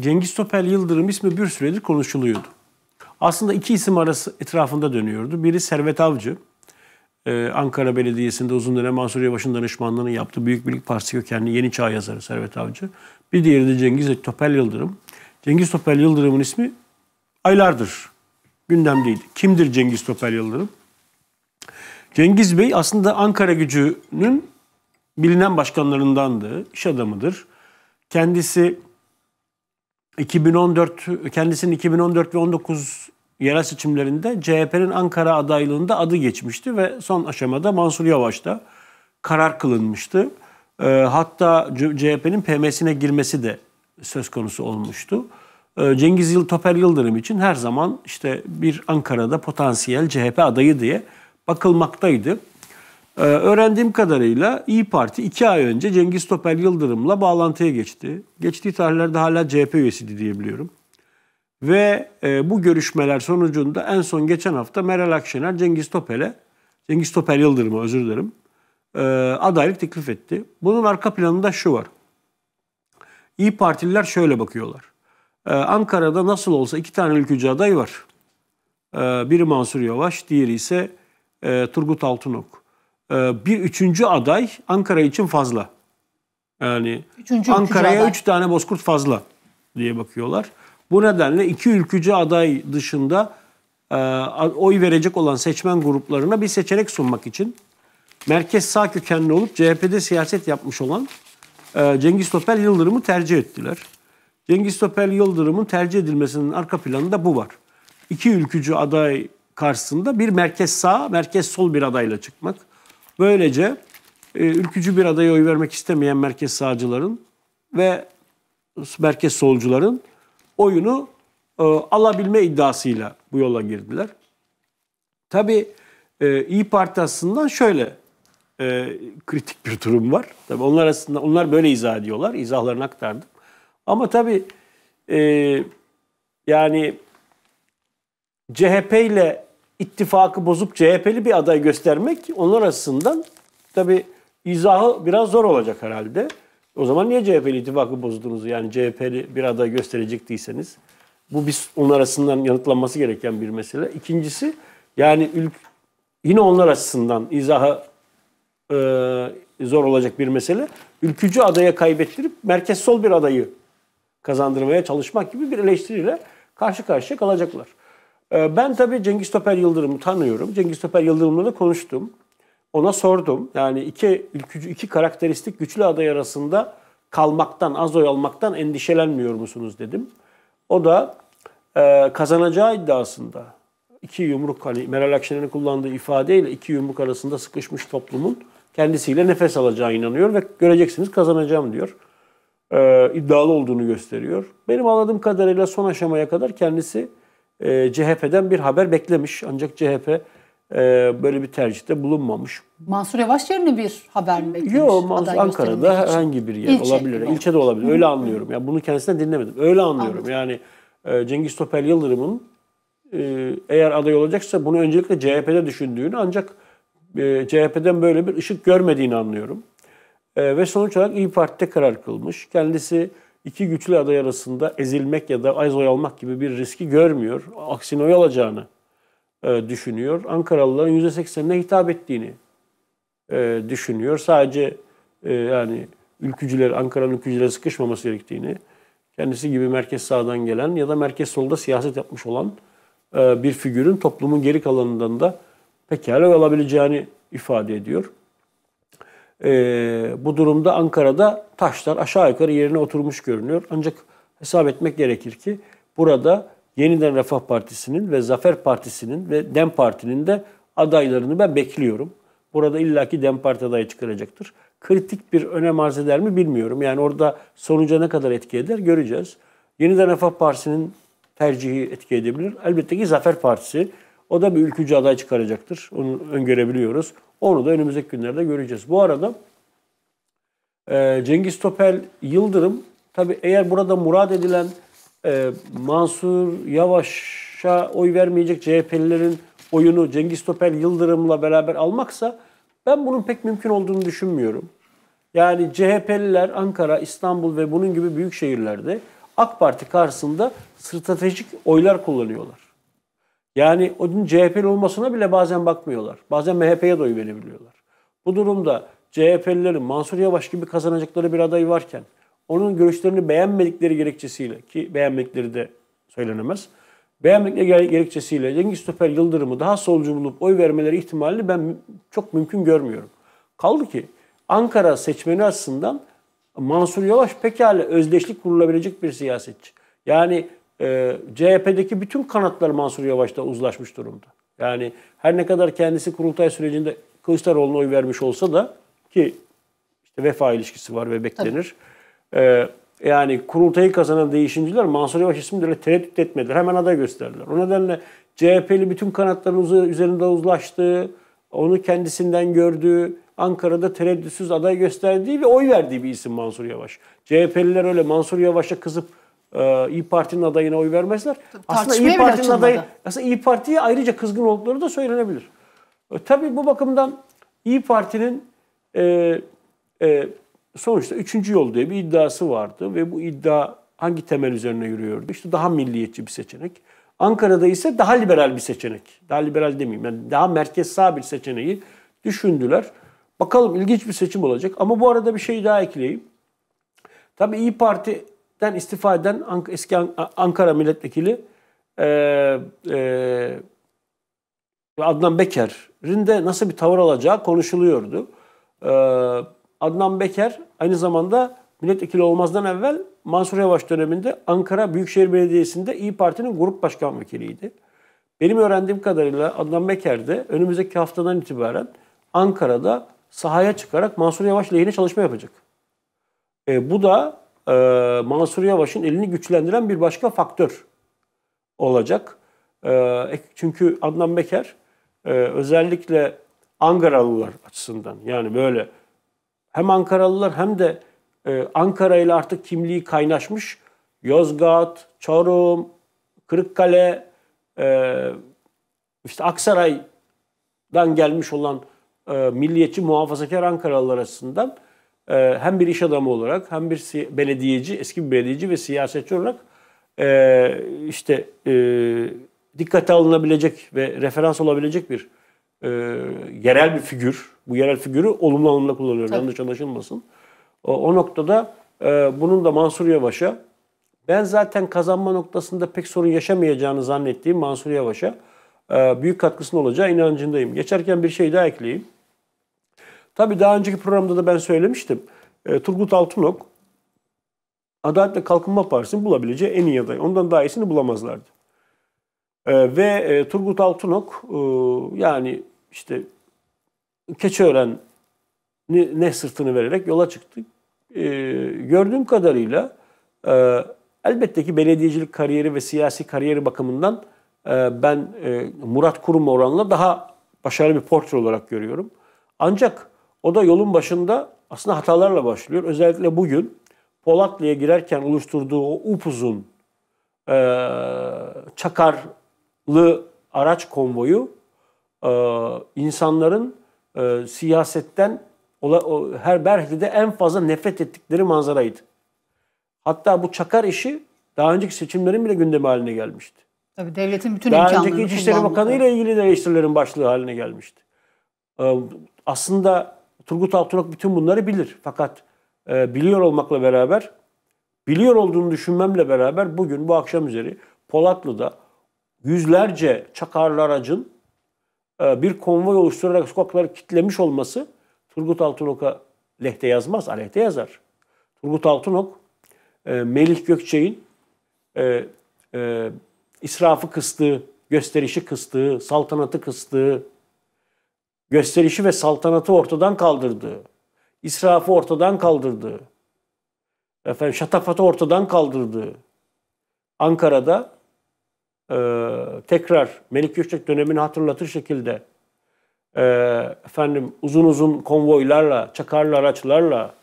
Cengiz Topel Yıldırım ismi bir süredir konuşuluyordu. Aslında iki isim arası etrafında dönüyordu. Biri Servet Avcı, e, Ankara Belediyesi'nde uzun dönem Mansur Yavaş'ın danışmanlığını yaptı. Büyük Birlik Partisi kökenli Yeni Çağ yazarı Servet Avcı. Bir diğeri de Cengiz Topel Yıldırım. Cengiz Topel Yıldırım'ın ismi aylardır gündemdeydi. Kimdir Cengiz Topel Yıldırım? Cengiz Bey aslında Ankara gücünün bilinen başkanlarındandı. iş adamıdır. Kendisi 2014 kendisinin 2014 ve 19 yerel seçimlerinde CHP'nin Ankara adaylığında adı geçmişti ve son aşamada Mansur Yavaş'ta karar kılınmıştı. E, hatta CHP'nin PM'sine girmesi de söz konusu olmuştu. E, Cengiz Yıltoper Yıldırım için her zaman işte bir Ankara'da potansiyel CHP adayı diye bakılmaktaydı. Ee, öğrendiğim kadarıyla İyi Parti iki ay önce Cengiz Topel Yıldırım'la bağlantıya geçti. Geçtiği tarihlerde hala CHP üyesiydi diyebiliyorum. Ve e, bu görüşmeler sonucunda en son geçen hafta Meral Akşener Cengiz Topel'e, Cengiz Topel Yıldırım'a özür dilerim, e, adaylık teklif etti. Bunun arka planında şu var. İyi Partililer şöyle bakıyorlar. E, Ankara'da nasıl olsa iki tane ülkücü aday var. E, biri Mansur Yavaş, diğeri ise e, Turgut Altınok. Ee, bir üçüncü aday Ankara için fazla. Yani üçüncü Ankara'ya üç tane bozkurt fazla diye bakıyorlar. Bu nedenle iki ülkücü aday dışında e, oy verecek olan seçmen gruplarına bir seçenek sunmak için merkez sağ kökenli olup CHP'de siyaset yapmış olan e, Cengiz Topel Yıldırım'ı tercih ettiler. Cengiz Topel Yıldırım'ın tercih edilmesinin arka planında bu var. İki ülkücü aday karşısında bir merkez sağ, merkez sol bir adayla çıkmak. Böylece e, ülkücü bir adaya oy vermek istemeyen merkez sağcıların ve merkez solcuların oyunu e, alabilme iddiasıyla bu yola girdiler. Tabii e, İyi Parti aslında şöyle e, kritik bir durum var. Tabii onlar aslında onlar böyle izah ediyorlar. İzahlarını aktardım. Ama tabii e, yani CHP ile ittifakı bozup CHP'li bir aday göstermek onlar açısından tabi izahı biraz zor olacak herhalde. O zaman niye CHP'li ittifakı bozdunuz? Yani CHP'li bir aday gösterecektiyseniz bu biz onlar açısından yanıtlanması gereken bir mesele. İkincisi yani ülk, yine onlar açısından izahı e, zor olacak bir mesele. Ülkücü adaya kaybettirip merkez sol bir adayı kazandırmaya çalışmak gibi bir eleştiriyle karşı karşıya kalacaklar. Ee, ben tabii Cengiz Toper Yıldırım'ı tanıyorum. Cengiz Toper Yıldırım'la da konuştum. Ona sordum. Yani iki ülkücü, iki karakteristik güçlü aday arasında kalmaktan, az oy almaktan endişelenmiyor musunuz dedim. O da e, kazanacağı iddiasında iki yumruk hani Meral Akşener'in kullandığı ifadeyle iki yumruk arasında sıkışmış toplumun kendisiyle nefes alacağı inanıyor ve göreceksiniz kazanacağım diyor. Ee, iddialı olduğunu gösteriyor. Benim anladığım kadarıyla son aşamaya kadar kendisi e, CHP'den bir haber beklemiş. Ancak CHP e, böyle bir tercihte bulunmamış. Mansur Yavaş yerine bir haber mi beklemiş? Yok Mansur Ankara'da herhangi bir yer İlçe olabilir. İlçe de olabilir. Öyle anlıyorum. Yani bunu kendisinden dinlemedim. Öyle anlıyorum. Anladım. Yani e, Cengiz Topel Yıldırım'ın e, eğer aday olacaksa bunu öncelikle CHP'de düşündüğünü ancak e, CHP'den böyle bir ışık görmediğini anlıyorum. E, ve sonuç olarak İyi Parti'de karar kılmış. Kendisi iki güçlü aday arasında ezilmek ya da az oy almak gibi bir riski görmüyor. Aksine oy alacağını e, düşünüyor. Ankaralıların %80'ine hitap ettiğini e, düşünüyor. Sadece e, yani ülkücüler, Ankara'nın ülkücülere sıkışmaması gerektiğini, kendisi gibi merkez sağdan gelen ya da merkez solda siyaset yapmış olan e, bir figürün toplumun geri kalanından da pekala alabileceğini ifade ediyor. Ee, bu durumda Ankara'da taşlar aşağı yukarı yerine oturmuş görünüyor. Ancak hesap etmek gerekir ki burada Yeniden Refah Partisi'nin ve Zafer Partisi'nin ve DEM Parti'nin de adaylarını ben bekliyorum. Burada illaki DEM Parti adayı çıkaracaktır. Kritik bir önem arz eder mi bilmiyorum. Yani orada sonuca ne kadar etki eder göreceğiz. Yeniden Refah Partisi'nin tercihi etki edebilir. Elbette ki Zafer Partisi o da bir ülkücü aday çıkaracaktır. Onu öngörebiliyoruz. Onu da önümüzdeki günlerde göreceğiz. Bu arada e, Cengiz Topel Yıldırım tabi eğer burada murad edilen e, Mansur Yavaş'a oy vermeyecek CHP'lilerin oyunu Cengiz Topel Yıldırım'la beraber almaksa ben bunun pek mümkün olduğunu düşünmüyorum. Yani CHP'liler Ankara, İstanbul ve bunun gibi büyük şehirlerde AK Parti karşısında stratejik oylar kullanıyorlar. Yani onun CHP'li olmasına bile bazen bakmıyorlar. Bazen MHP'ye de oy verebiliyorlar. Bu durumda CHP'lilerin Mansur Yavaş gibi kazanacakları bir adayı varken onun görüşlerini beğenmedikleri gerekçesiyle ki beğenmedikleri de söylenemez. Beğenmedikleri gerekçesiyle Cengiz Töper Yıldırım'ı daha solcu bulup oy vermeleri ihtimalini ben çok mümkün görmüyorum. Kaldı ki Ankara seçmeni açısından Mansur Yavaş pekala özdeşlik kurulabilecek bir siyasetçi. Yani e, ee, CHP'deki bütün kanatlar Mansur Yavaş'ta uzlaşmış durumda. Yani her ne kadar kendisi kurultay sürecinde Kılıçdaroğlu'na oy vermiş olsa da ki işte vefa ilişkisi var ve beklenir. E, yani kurultayı kazanan değişimciler Mansur Yavaş ismini de tereddüt etmediler. Hemen aday gösterdiler. O nedenle CHP'li bütün kanatların üzerinde uzlaştığı, onu kendisinden gördüğü, Ankara'da tereddütsüz aday gösterdiği ve oy verdiği bir isim Mansur Yavaş. CHP'liler öyle Mansur Yavaş'a kızıp e, İyi Parti'nin adayına oy vermezler. aslında İyi Parti'nin adayı aslında İyi Parti'ye ayrıca kızgın oldukları da söylenebilir. E, tabii bu bakımdan İyi Parti'nin e, e, sonuçta üçüncü yol diye bir iddiası vardı ve bu iddia hangi temel üzerine yürüyordu? İşte daha milliyetçi bir seçenek. Ankara'da ise daha liberal bir seçenek. Daha liberal demeyeyim. Yani daha merkez sağ bir seçeneği düşündüler. Bakalım ilginç bir seçim olacak. Ama bu arada bir şey daha ekleyeyim. Tabii İyi Parti den istifa eden eski Ankara milletvekili e, e, Adnan Beker'in de nasıl bir tavır alacağı konuşuluyordu. E, Adnan Beker aynı zamanda milletvekili olmazdan evvel Mansur Yavaş döneminde Ankara Büyükşehir Belediyesi'nde İyi Parti'nin grup başkan vekiliydi. Benim öğrendiğim kadarıyla Adnan Beker de önümüzdeki haftadan itibaren Ankara'da sahaya çıkarak Mansur Yavaş lehine çalışma yapacak. E, bu da e, Mansur Yavaş'ın elini güçlendiren bir başka faktör olacak. E, çünkü Adnan Beker e, özellikle Ankaralılar açısından yani böyle hem Ankaralılar hem de e, Ankara ile artık kimliği kaynaşmış Yozgat, Çorum, Kırıkkale, e, işte Aksaray'dan gelmiş olan e, milliyetçi muhafazakar Ankaralılar açısından ee, hem bir iş adamı olarak hem bir si- belediyeci, eski bir belediyeci ve siyasetçi olarak ee, işte e, dikkate alınabilecek ve referans olabilecek bir yerel bir figür. Bu yerel figürü olumlu anlamda kullanıyorum. Tabii. Yanlış anlaşılmasın. O, o noktada e, bunun da Mansur Yavaş'a ben zaten kazanma noktasında pek sorun yaşamayacağını zannettiğim Mansur Yavaş'a e, büyük katkısının olacağı inancındayım. Geçerken bir şey daha ekleyeyim. Tabii daha önceki programda da ben söylemiştim. E, Turgut Altunok Adalet ve Kalkınma Partisi'nin bulabileceği en iyi aday. Ondan daha iyisini bulamazlardı. E, ve e, Turgut Altunok e, yani işte Keçiören ne sırtını vererek yola çıktı. E, gördüğüm kadarıyla e, elbette ki belediyecilik kariyeri ve siyasi kariyeri bakımından e, ben e, Murat Kurum oranla daha başarılı bir portre olarak görüyorum. Ancak o da yolun başında aslında hatalarla başlıyor. Özellikle bugün Polatlı'ya girerken oluşturduğu o upuzun e, çakarlı araç konvoyu e, insanların e, siyasetten ola, o, her belki de en fazla nefret ettikleri manzaraydı. Hatta bu çakar işi daha önceki seçimlerin bile gündeme haline gelmişti. Tabii devletin bütün daha imkanlarını Daha önceki İçişleri Bakanı ile ilgili de eleştirilerin başlığı haline gelmişti. Ee, aslında Turgut Altınok bütün bunları bilir. Fakat e, biliyor olmakla beraber, biliyor olduğunu düşünmemle beraber bugün bu akşam üzeri Polatlı'da yüzlerce çakarlı aracın e, bir konvoy oluşturarak sokakları kitlemiş olması Turgut Altınok'a lehte yazmaz, aleyhte yazar. Turgut Altınok, e, Melih Gökçe'nin e, e, israfı kıstığı, gösterişi kıstığı, saltanatı kıstığı, gösterişi ve saltanatı ortadan kaldırdı. israfı ortadan kaldırdı. Efendim şatafatı ortadan kaldırdı. Ankara'da e, tekrar Melik Gökçek dönemini hatırlatır şekilde e, efendim uzun uzun konvoylarla, çakarlı araçlarla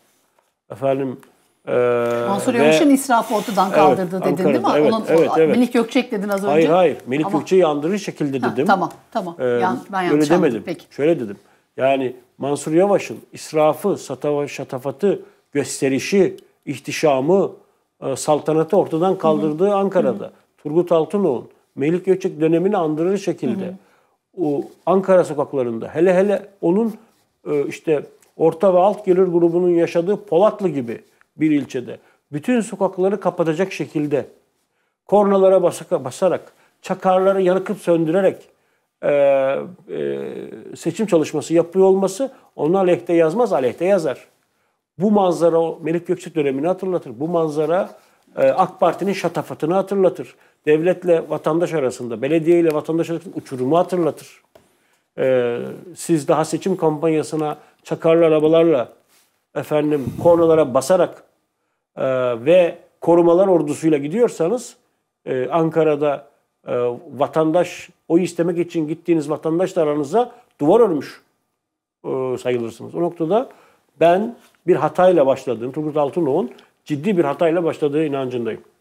efendim ee, Mansur Yavaş'ın israfı ortadan kaldırdı evet, dedin Ankara'da, değil mi? Evet, Onun, evet, evet. Melih Gökçek dedin az önce. Hayır hayır. Melih Ama... Gökçek'i yandırır şekilde dedim. Ha, tamam tamam. Ee, Yan, ben yanlış öyle demedim. Peki. Şöyle dedim. Yani Mansur Yavaş'ın israfı, satava, şatafatı, gösterişi, ihtişamı, e, saltanatı ortadan kaldırdığı Hı-hı. Ankara'da. Hı-hı. Turgut Altınoğlu'nun Melih Gökçek dönemini andırır şekilde Hı-hı. o Ankara sokaklarında hele hele onun e, işte orta ve alt gelir grubunun yaşadığı Polatlı gibi bir ilçede bütün sokakları kapatacak şekilde kornalara basak, basarak, çakarları yakıp söndürerek e, e, seçim çalışması yapıyor olması onun aleyhte yazmaz, aleyhte yazar. Bu manzara Melik Gökçek dönemini hatırlatır. Bu manzara e, AK Parti'nin şatafatını hatırlatır. Devletle vatandaş arasında, belediye ile vatandaş arasında uçurumu hatırlatır. E, siz daha seçim kampanyasına çakarlı arabalarla efendim kornalara basarak e, ve korumalar ordusuyla gidiyorsanız e, Ankara'da e, vatandaş oy istemek için gittiğiniz vatandaşla aranıza duvar örmüş e, sayılırsınız. O noktada ben bir hatayla başladığım, Turgut Altınok'un ciddi bir hatayla başladığı inancındayım.